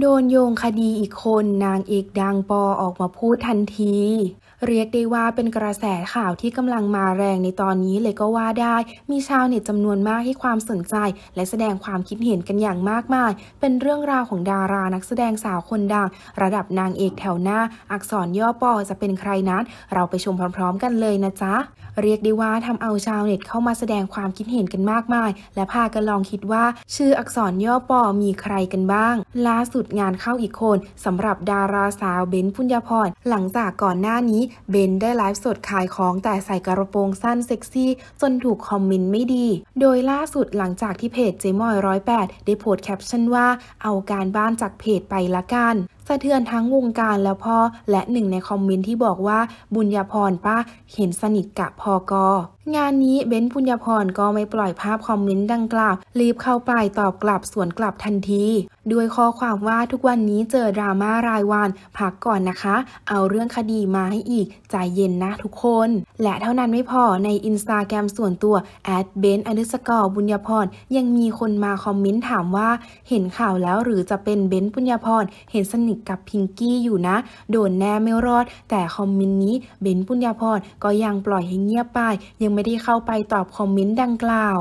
โดนโยงคดีอีกคน นางเอกดังปอออกมาพูดทันที เรียกได้ว่าเป็นกระแสข่าวที่กำลังมาแรงในตอนนี้เลยก็ว่าได้ มีชาวเน็ตจำนวนมากให้ความสนใจ และแสดงความคิดเห็นกันอย่างมากมายเป็นเรื่องราวของดารานักแสดงสาวคนดัง ระดับนางเอกแถวหน้า อักษรย่อปอจะเป็นใครนั้น เราไปชมพร้อมๆ กันเลยนะจ๊ะเรียกได้ว่าทำเอาชาวเน็ตเข้ามาแสดงความคิดเห็นกันมากมาย และพากันลองคิดว่า ชื่ออักษรย่อปอมีใครกันบ้าง ล่าสุดดงานเข้าอีกคนสำหรับดาราสาวเบนพุญญพรหลังจากก่อนหน้านี้เบนได้ไลฟ์สดขายของแต่ใส่กระโปรงสั้นเซ็กซี่ จนถูกคอมเมนต์ไม่ดี โดยล่าสุดหลังจากที่เพจเจมอยร้อยแปดได้โพสแคปชั่นว่า เอาการบ้านจากเพจไปละกันสะเทือนทั้งวงการแล้วพ่อและหนึ่งในคอมเมนต์ที่บอกว่าบุญญาพรป้าเห็นสนิทกับพอกอ งานนี้เบ้นบุญญพรก็ไม่ปล่อยภาพคอมเมนต์ดังกล่าว รีบเข้าไปตอบกลับสวนกลับทันที ด้วยข้อความว่าทุกวันนี้เจอดราม่ารายวันพักก่อนนะคะ เอาเรื่องคดีมาให้อีกใจเย็นนะทุกคน และเท่านั้นไม่พอในอินสตาแกรมส่วนตัวแอดเบนอนุสกอบุญญพรยังมีคนมาคอมเมนต์ถามว่า เห็นข่าวแล้วหรือจะเป็นเบนบุญญพรเห็นสนิกับพิงกี้อยู่นะ โดนแน่ไม่รอด แต่คอมเมนต์นี้เบนปุญญาพรก็ยังปล่อยให้เงียบไป ยังไม่ได้เข้าไปตอบคอมเมนต์ดังกล่าว